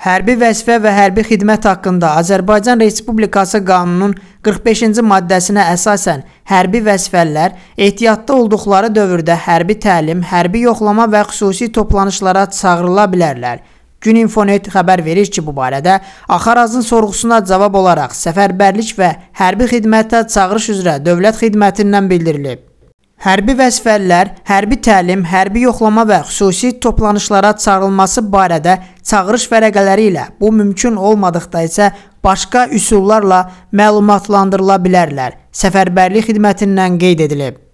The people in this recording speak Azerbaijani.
Hərbi vəzifə və hərbi xidmət haqqında Azərbaycan Respublikası qanununun 45-ci maddəsinə əsasən hərbi vəzifəlilər ehtiyatda olduqları dövrdə hərbi təlim, hərbi yoxlama və xüsusi toplanışlara çağırıla bilərlər. Güninfonet xəbər verir ki, bu barədə Axarazın sorğusuna cavab olaraq səfərbərlik və hərbi xidmətə çağırış üzrə Dövlət Xidmətindən bildirilib. Hərbi vəzifəlilər, hərbi təlim, hərbi yoxlama və xüsusi toplanışlara çağrılması barədə çağırış vərəqələri ilə bu mümkün olmadıqda isə başqa üsullarla məlumatlandırıla bilərlər. Səfərbərlik xidmətindən qeyd edilib.